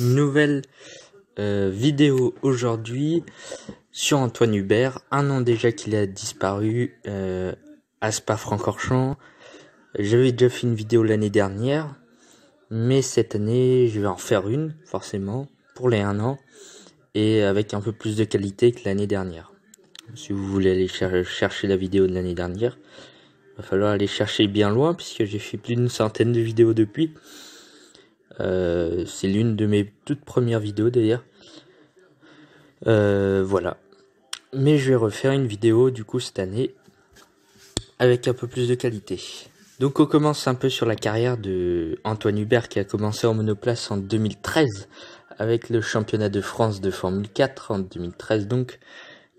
Nouvelle euh, vidéo aujourd'hui sur Antoine Hubert. Un an déjà qu'il a disparu à euh, Spa-Francorchamps. J'avais déjà fait une vidéo l'année dernière, mais cette année je vais en faire une forcément pour les un an et avec un peu plus de qualité que l'année dernière. Si vous voulez aller chercher la vidéo de l'année dernière, il va falloir aller chercher bien loin puisque j'ai fait plus d'une centaine de vidéos depuis. Euh, c'est l'une de mes toutes premières vidéos d'ailleurs. Euh, voilà. Mais je vais refaire une vidéo du coup cette année avec un peu plus de qualité. Donc on commence un peu sur la carrière de Antoine Hubert qui a commencé en monoplace en 2013 avec le championnat de France de Formule 4 en 2013 donc.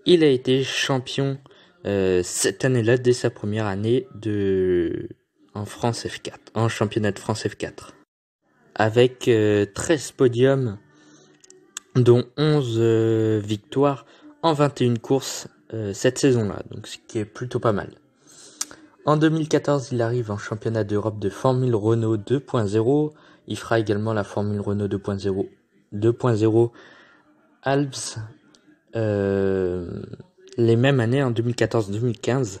Il a été champion euh, cette année-là dès sa première année de en France F4, en championnat de France F4 avec 13 euh, podiums, dont 11 euh, victoires en 21 courses euh, cette saison-là, donc ce qui est plutôt pas mal. En 2014, il arrive en championnat d'Europe de Formule Renault 2.0. Il fera également la Formule Renault 2.0 2.0 Alps les mêmes années en 2014-2015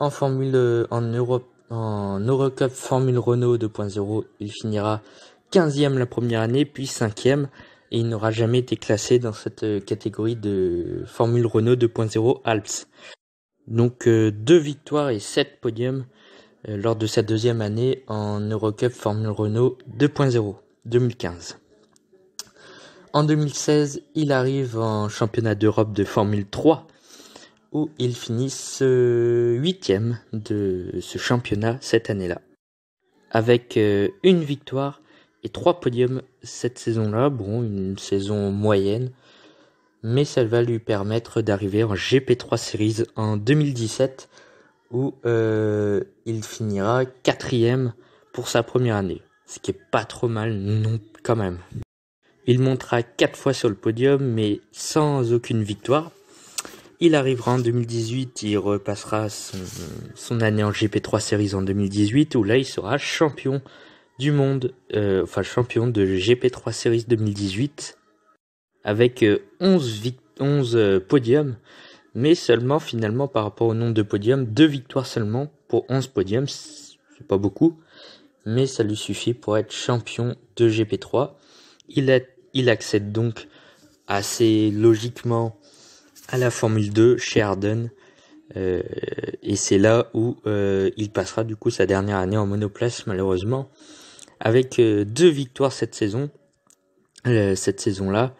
en Formule en Europe en Eurocup Formule Renault 2.0, il finira quinzième la première année, puis cinquième, et il n'aura jamais été classé dans cette euh, catégorie de Formule Renault 2.0 Alps. Donc euh, deux victoires et sept podiums euh, lors de sa deuxième année en Eurocup Formule Renault 2.0 2015. En 2016, il arrive en championnat d'Europe de Formule 3 où il finit huitième de ce championnat cette année-là, avec une victoire et trois podiums cette saison-là. Bon, une saison moyenne, mais ça va lui permettre d'arriver en GP3 Series en 2017 où euh, il finira quatrième pour sa première année, ce qui est pas trop mal non quand même. Il montera quatre fois sur le podium, mais sans aucune victoire. Il arrivera en 2018, il repassera son, son année en GP3 Series en 2018, où là il sera champion du monde, euh, enfin champion de GP3 Series 2018, avec 11, euh, euh, podiums, mais seulement finalement par rapport au nombre de podiums, deux victoires seulement pour 11 podiums, c'est pas beaucoup, mais ça lui suffit pour être champion de GP3. Il, il accède donc assez logiquement à la Formule 2 chez Arden. et c'est là où il passera du coup sa dernière année en monoplace malheureusement avec euh, deux victoires cette saison, euh, cette saison-là,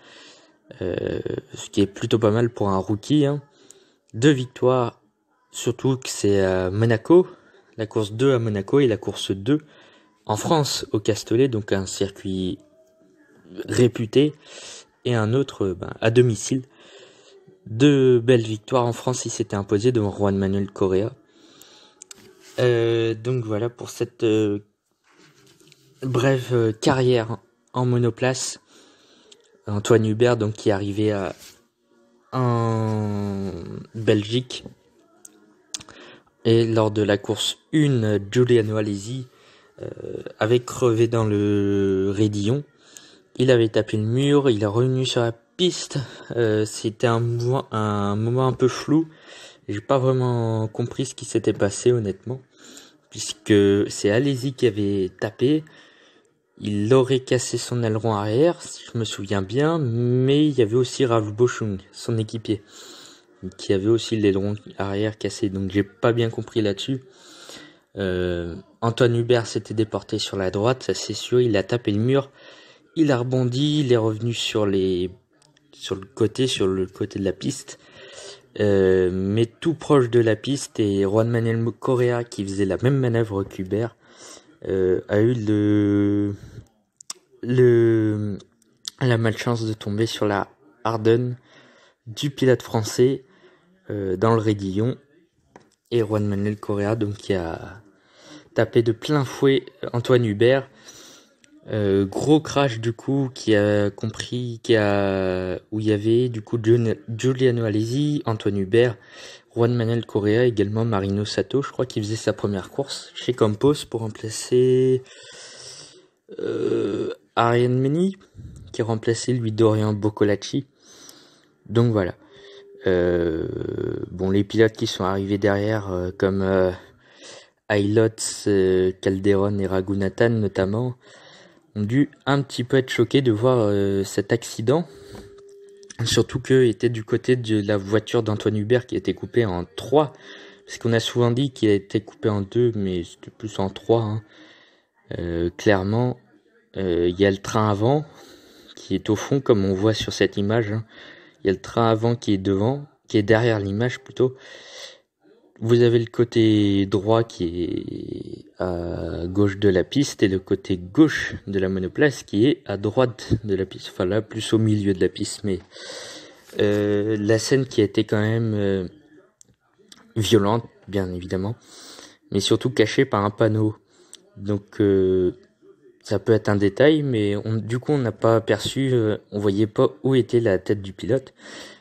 euh, ce qui est plutôt pas mal pour un rookie. Hein. Deux victoires, surtout que c'est à Monaco, la course 2 à Monaco et la course 2 en France au Castellet, donc un circuit réputé, et un autre ben, à domicile. Deux belles victoires en France, il s'était imposé devant Juan Manuel Correa. donc voilà pour cette Bref, euh, carrière en monoplace. Antoine Hubert, donc, qui est arrivé en Belgique. Et lors de la course 1, Giuliano Alesi euh, avait crevé dans le raidillon. Il avait tapé le mur, il est revenu sur la piste. Euh, c'était un, un moment un peu flou. J'ai pas vraiment compris ce qui s'était passé, honnêtement. Puisque c'est Alesi qui avait tapé. Il aurait cassé son aileron arrière, si je me souviens bien, mais il y avait aussi Rav Boschung, son équipier, qui avait aussi l'aileron arrière cassé, donc j'ai pas bien compris là-dessus. Euh, Antoine Hubert s'était déporté sur la droite, ça c'est sûr, il a tapé le mur, il a rebondi, il est revenu sur les sur le côté, sur le côté de la piste, euh, mais tout proche de la piste et Juan Manuel Correa qui faisait la même manœuvre qu'Hubert euh, a eu le, le, la malchance de tomber sur la Harden du pilote français euh, dans le raidillon et Juan Manuel Correa donc qui a tapé de plein fouet Antoine Hubert. Euh, gros crash du coup qui a compris qui a où il y avait du coup Giuliano Alesi, Antoine Hubert, Juan Manuel Correa, également Marino Sato, je crois qu'il faisait sa première course chez Campos pour remplacer euh, Ariane Meni, qui remplaçait lui Dorian Boccolacci. Donc voilà. Euh, bon, les pilotes qui sont arrivés derrière, euh, comme euh, Calderon et Ragunathan notamment, ont dû un petit peu être choqués de voir cet accident. Surtout qu'il était du côté de la voiture d'Antoine Hubert qui était coupée en trois. Parce qu'on a souvent dit qu'il a été coupé en deux, mais c'était plus en trois. Hein. Euh, clairement, euh, il y a le train avant qui est au fond, comme on voit sur cette image. Hein. Il y a le train avant qui est devant, qui est derrière l'image plutôt. Vous avez le côté droit qui est à gauche de la piste et le côté gauche de la monoplace qui est à droite de la piste. Enfin là, plus au milieu de la piste, mais euh, la scène qui a été quand même euh, violente, bien évidemment, mais surtout cachée par un panneau. Donc euh, ça peut être un détail, mais on, du coup on n'a pas aperçu, on voyait pas où était la tête du pilote,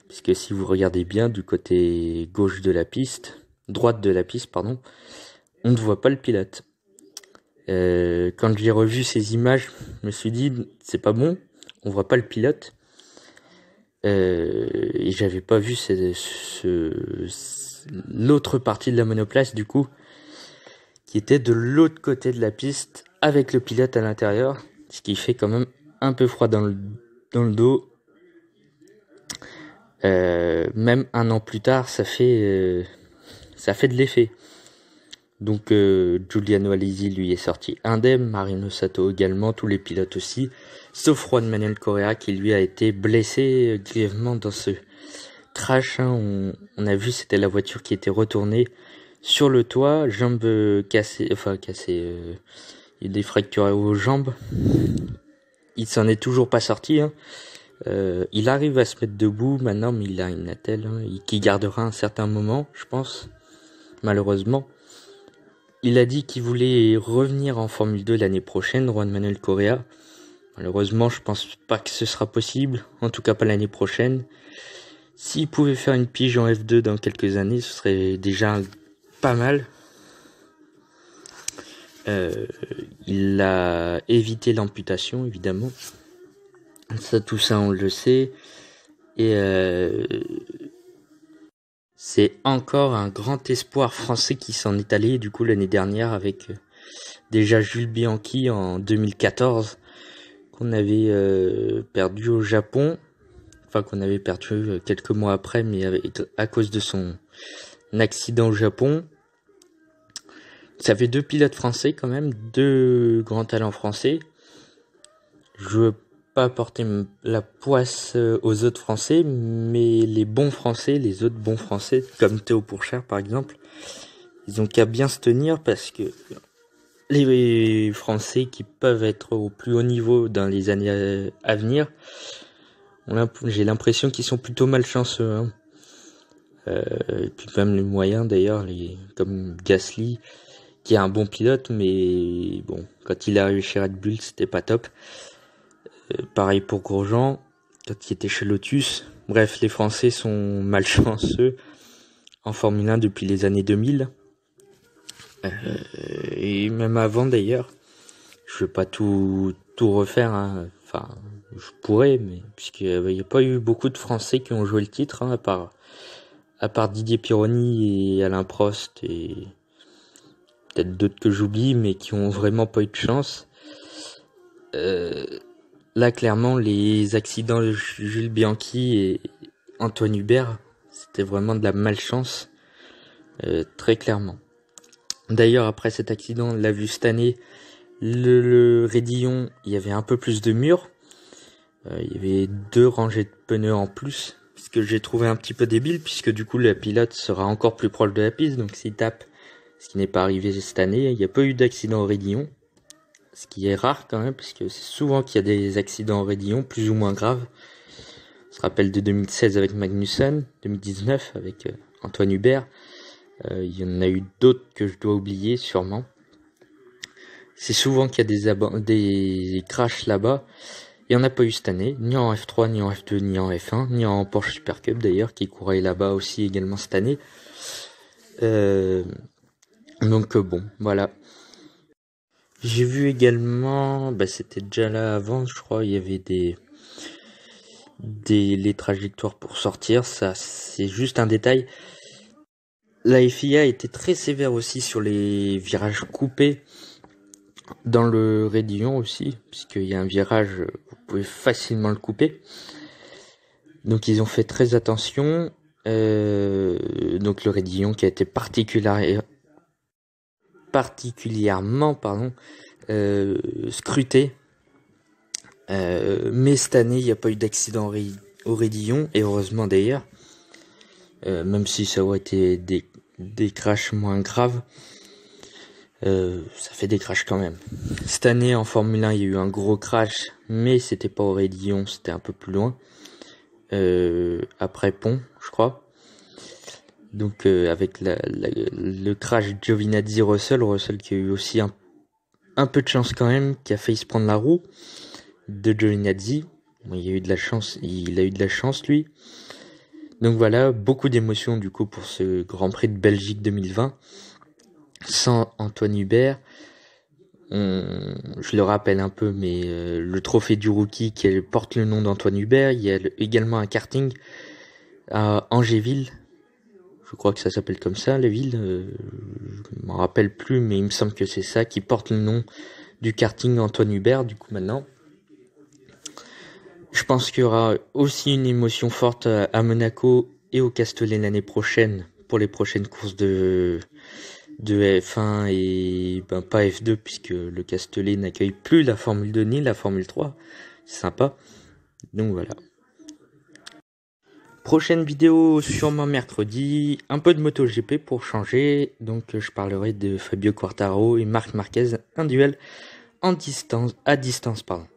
puisque si vous regardez bien du côté gauche de la piste, droite de la piste, pardon, on ne voit pas le pilote. Euh, quand j'ai revu ces images, je me suis dit, c'est pas bon, on voit pas le pilote. Euh, et j'avais pas vu l'autre partie de la monoplace, du coup, qui était de l'autre côté de la piste, avec le pilote à l'intérieur, ce qui fait quand même un peu froid dans le, dos. Euh, même un an plus tard, ça fait, ça fait de l'effet. Donc euh, Giuliano lui est sorti indemne, Marino Sato également, tous les pilotes aussi, sauf Juan Manuel Correa qui lui a été blessé euh, grièvement dans ce crash. Hein. On, a vu c'était la voiture qui était retournée sur le toit, jambes cassées, enfin cassées, euh, il est fracturé aux jambes. Il s'en est toujours pas sorti. Hein. Euh, il arrive à se mettre debout maintenant, mais il a une attelle hein, qui gardera un certain moment, je pense, malheureusement. Il a dit qu'il voulait revenir en Formule 2 l'année prochaine, Juan Manuel Correa. Malheureusement, je pense pas que ce sera possible, en tout cas pas l'année prochaine. S'il pouvait faire une pige en F2 dans quelques années, ce serait déjà pas mal. Euh, il a évité l'amputation, évidemment. Ça, tout ça, on le sait. Et euh, c'est encore un grand espoir français qui s'en est allé du coup l'année dernière avec euh, déjà Jules Bianchi en 2014 qu'on avait euh, perdu au Japon, enfin qu'on avait perdu euh, quelques mois après, mais à cause de son accident au Japon. Ça fait deux pilotes français quand même, deux grands talents français. Je apporter la poisse euh, aux autres Français, mais les bons Français, les autres bons Français, comme Théo Pourchère par exemple, ils ont qu'à bien se tenir parce que les Français qui peuvent être au plus haut niveau dans les années euh, à venir, j'ai l'impression qu'ils sont plutôt malchanceux. Hein. Euh, et puis même les moyens d'ailleurs, comme Gasly, qui est un bon pilote, mais bon, quand il a réussi à Red Bull, c'était pas top. Euh, pareil pour Grosjean, qui qui était chez Lotus. Bref, les Français sont malchanceux en Formule 1 depuis les années 2000. Euh, et même avant d'ailleurs. Je vais pas tout, tout refaire. Hein. Enfin, je pourrais, mais puisqu'il n'y euh, a pas eu beaucoup de Français qui ont joué le titre, hein, à, part, à part Didier Pironi et Alain Prost et peut-être d'autres que j'oublie, mais qui ont vraiment pas eu de chance là clairement les accidents de Jules Bianchi et Antoine Hubert, c'était vraiment de la malchance, euh, très clairement. D'ailleurs après cet accident, on l'a vu cette année, le, le, il y avait un peu plus de murs, euh, il y avait deux rangées de pneus en plus, ce que j'ai trouvé un petit peu débile, puisque du coup le pilote sera encore plus proche de la piste, donc s'il tape, ce qui n'est pas arrivé cette année, il n'y a pas eu d'accident au Rédillon, ce qui est rare quand même, puisque c'est souvent qu'il y a des accidents en Rédillon, plus ou moins graves. On se rappelle de 2016 avec Magnussen, 2019 avec euh, Antoine Hubert. Euh, il y en a eu d'autres que je dois oublier sûrement. C'est souvent qu'il y a des, des crashs là-bas. Il n'y en a pas eu cette année, ni en F3, ni en F2, ni en F1, ni en Porsche Super d'ailleurs, qui courait là-bas aussi également cette année. Euh, donc bon, voilà. J'ai vu également, bah, c'était déjà là avant, je crois, il y avait des, des trajectoires pour sortir. Ça, c'est juste un détail. La FIA était très sévère aussi sur les virages coupés dans le Rédillon aussi, puisqu'il y a un virage, vous pouvez facilement le couper. Donc ils ont fait très attention. Euh, donc le Rédillon qui a été particulièrement particulièrement pardon, euh, scruté. Euh, mais cette année, il n'y a pas eu d'accident au Rédillon, et heureusement d'ailleurs, euh, même si ça aurait été des, des crashs moins graves, ça fait des crashs quand même. Cette année, en Formule 1, il y a eu un gros crash, mais c'était pas au Rédillon, c'était un peu plus loin, après Pont, je crois. Donc euh, avec le crash Giovinazzi-Russell, Russell qui a eu aussi un, peu de chance quand même, qui a failli se prendre la roue de Giovinazzi. il a eu de la chance, il a eu de la chance lui. Donc voilà, beaucoup d'émotions du coup pour ce Grand Prix de Belgique 2020. Sans Antoine Hubert, je le rappelle un peu, mais euh, le trophée du rookie qui porte le nom d'Antoine Hubert, il y a également un karting à Angéville je crois que ça s'appelle comme ça, la ville, euh, je je m'en rappelle plus, mais il me semble que c'est ça, qui porte le nom du karting Antoine Hubert, du coup maintenant. Je pense qu'il y aura aussi une émotion forte à Monaco et au Castellet l'année prochaine, pour les prochaines courses de, de F1 et ben, pas F2, puisque le Castellet n'accueille plus la Formule 2 ni la Formule 3, c'est sympa. Donc voilà. Prochaine vidéo sûrement mercredi, un peu de MotoGP pour changer, donc je parlerai de Fabio Quartaro et Marc Marquez, un duel en distance, à distance. Pardon.